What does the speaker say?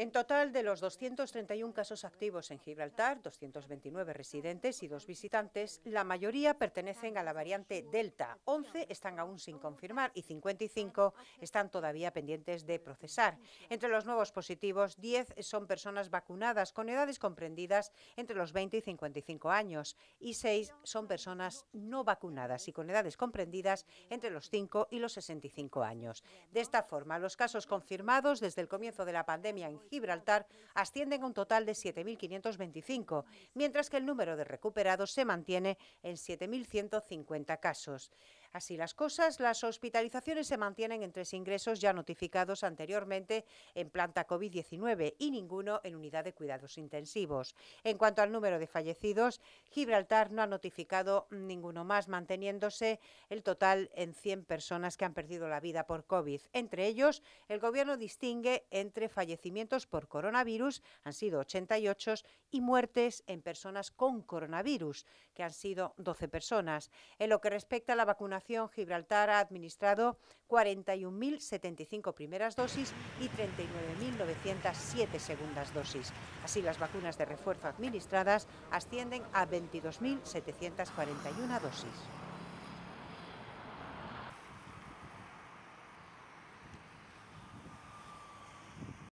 En total, de los 231 casos activos en Gibraltar, 229 residentes y dos visitantes, la mayoría pertenecen a la variante Delta. 11 están aún sin confirmar y 55 están todavía pendientes de procesar. Entre los nuevos positivos, 10 son personas vacunadas con edades comprendidas entre los 20 y 55 años y 6 son personas no vacunadas y con edades comprendidas entre los 5 y los 65 años. De esta forma, los casos confirmados desde el comienzo de la pandemia en Gibraltar ascienden a un total de 7.525, mientras que el número de recuperados se mantiene en 7.150 casos. Así las cosas, las hospitalizaciones se mantienen en tres ingresos ya notificados anteriormente en planta COVID-19 y ninguno en unidad de cuidados intensivos. En cuanto al número de fallecidos, Gibraltar no ha notificado ninguno más, manteniéndose el total en 100 personas que han perdido la vida por COVID. Entre ellos, el Gobierno distingue entre fallecimientos por coronavirus, han sido 88, y muertes en personas con coronavirus, que han sido 12 personas. En lo que respecta a la vacunación, Gibraltar ha administrado 41.075 primeras dosis y 39.907 segundas dosis. Así, las vacunas de refuerzo administradas ascienden a 22.741 dosis.